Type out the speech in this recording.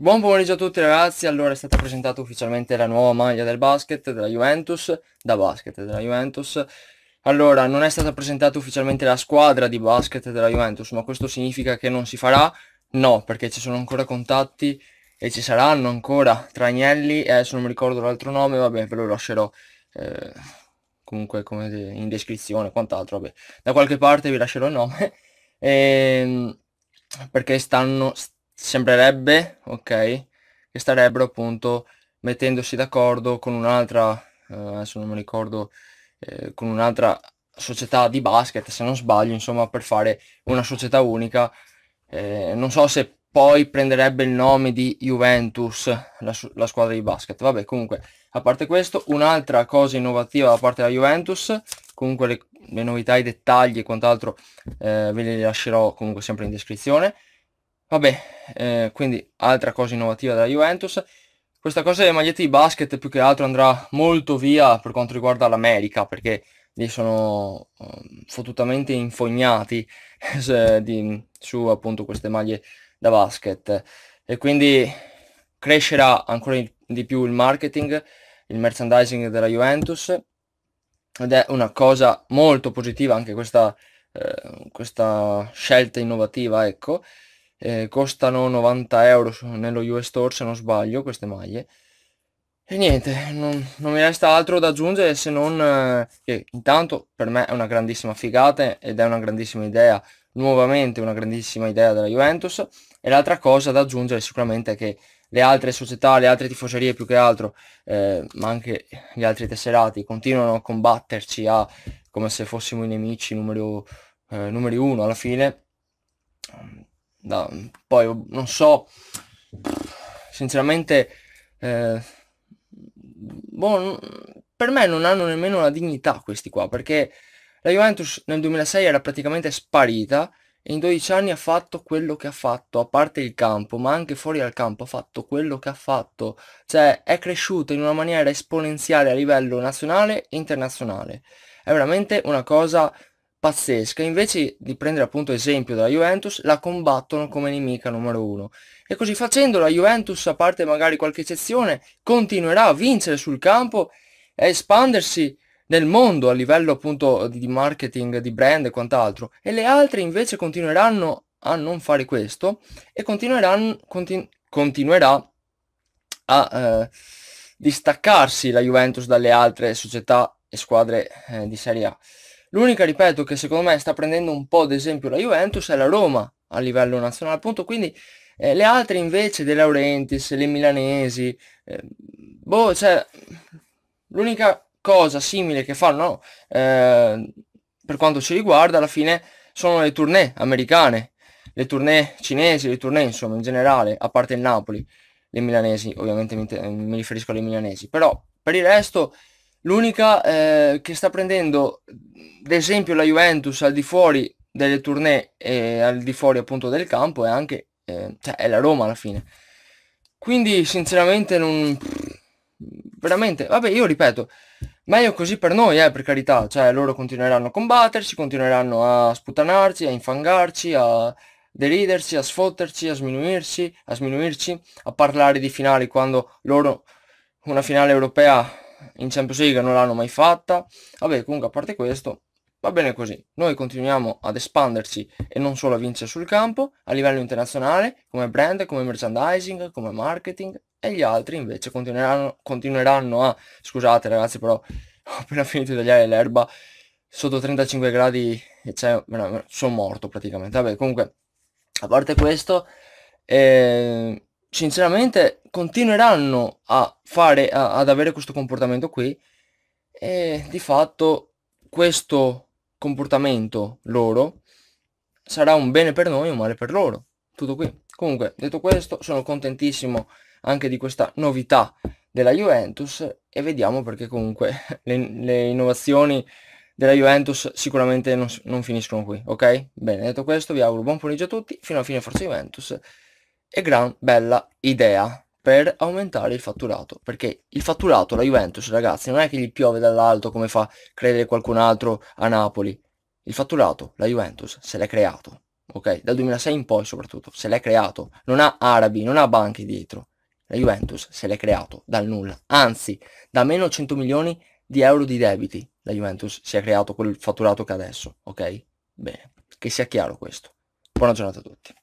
Buon pomeriggio a tutti ragazzi, allora è stata presentata ufficialmente la nuova maglia del basket della Juventus, da basket della Juventus. Allora, non è stata presentata ufficialmente la squadra di basket della Juventus, ma questo significa che non si farà? No, perché ci sono ancora contatti e ci saranno ancora tra Agnelli e eh, adesso non mi ricordo l'altro nome, vabbè ve lo lascerò eh, comunque in descrizione quant'altro, vabbè. Da qualche parte vi lascerò il nome, ehm, perché stanno sembrerebbe, ok, che starebbero appunto mettendosi d'accordo con un'altra, eh, adesso non mi ricordo, eh, con un'altra società di basket, se non sbaglio, insomma, per fare una società unica. Eh, non so se poi prenderebbe il nome di Juventus, la, la squadra di basket. Vabbè, comunque, a parte questo, un'altra cosa innovativa da parte della Juventus, comunque le, le novità, i dettagli e quant'altro eh, ve li lascerò comunque sempre in descrizione. Vabbè, eh, quindi altra cosa innovativa della Juventus. Questa cosa delle magliette di basket più che altro andrà molto via per quanto riguarda l'America, perché lì sono um, fottutamente infognati se, di, su appunto queste maglie da basket. E quindi crescerà ancora di più il marketing, il merchandising della Juventus ed è una cosa molto positiva anche questa, eh, questa scelta innovativa, ecco eh, costano 90 euro nello US Store se non sbaglio queste maglie e niente, non, non mi resta altro da aggiungere se non eh, che intanto per me è una grandissima figata ed è una grandissima idea, nuovamente una grandissima idea della Juventus e l'altra cosa da aggiungere sicuramente è che le altre società, le altre tifoserie più che altro, eh, ma anche gli altri tesserati, continuano a combatterci a, come se fossimo i nemici numero, eh, numeri uno alla fine da, poi non so, sinceramente, eh, boh, per me non hanno nemmeno la dignità questi qua, perché la Juventus nel 2006 era praticamente sparita e in 12 anni ha fatto quello che ha fatto, a parte il campo, ma anche fuori dal campo ha fatto quello che ha fatto, cioè è cresciuta in una maniera esponenziale a livello nazionale e internazionale. È veramente una cosa pazzesca, invece di prendere appunto esempio dalla Juventus, la combattono come nemica numero uno. E così facendo la Juventus, a parte magari qualche eccezione, continuerà a vincere sul campo e espandersi nel mondo a livello appunto di marketing, di brand e quant'altro. E le altre invece continueranno a non fare questo e continueranno, continu continuerà a eh, distaccarsi la Juventus dalle altre società e squadre eh, di Serie A. L'unica, ripeto, che secondo me sta prendendo un po' d'esempio la Juventus è la Roma a livello nazionale, appunto, quindi eh, le altre invece, De Laurentiis, le milanesi, eh, boh, cioè, l'unica cosa simile che fanno eh, per quanto ci riguarda alla fine sono le tournée americane, le tournée cinesi, le tournée insomma in generale, a parte il Napoli, le milanesi, ovviamente mi, mi riferisco alle milanesi, però per il resto L'unica eh, che sta prendendo, ad esempio, la Juventus al di fuori delle tournée e al di fuori appunto del campo è anche, eh, cioè è la Roma alla fine. Quindi sinceramente non... Veramente, vabbè io ripeto, meglio così per noi, eh, per carità, cioè loro continueranno a combatterci, continueranno a sputanarci, a infangarci, a deriderci, a sfotterci, a sminuirci, a sminuirci, a parlare di finali quando loro una finale europea in Champions League non l'hanno mai fatta. Vabbè, comunque a parte questo, va bene così. Noi continuiamo ad espanderci e non solo a vincere sul campo, a livello internazionale, come brand, come merchandising, come marketing, e gli altri invece continueranno, continueranno a... Scusate ragazzi, però ho appena finito di tagliare l'erba, sotto 35 gradi e cioè, sono morto praticamente. Vabbè, comunque, a parte questo... Eh, sinceramente continueranno a fare, a, ad avere questo comportamento qui e di fatto questo comportamento loro sarà un bene per noi e un male per loro. Tutto qui. Comunque, detto questo, sono contentissimo anche di questa novità della Juventus e vediamo perché comunque le, le innovazioni della Juventus sicuramente non, non, finiscono qui, ok? Bene, detto questo vi auguro buon pomeriggio a tutti, fino alla fine Forza Juventus e gran bella idea per aumentare il fatturato, perché il fatturato, la Juventus ragazzi, non è che gli piove dall'alto come fa credere qualcun altro a Napoli, il fatturato, la Juventus, se l'è creato, ok? Dal 2006 in poi soprattutto, se l'è creato, non ha arabi, non ha banche dietro, la Juventus se l'è creato dal nulla, anzi, da meno 100 milioni di euro di debiti la Juventus si è creato quel fatturato che adesso, ok? Bene, che sia chiaro questo. Buona giornata a tutti.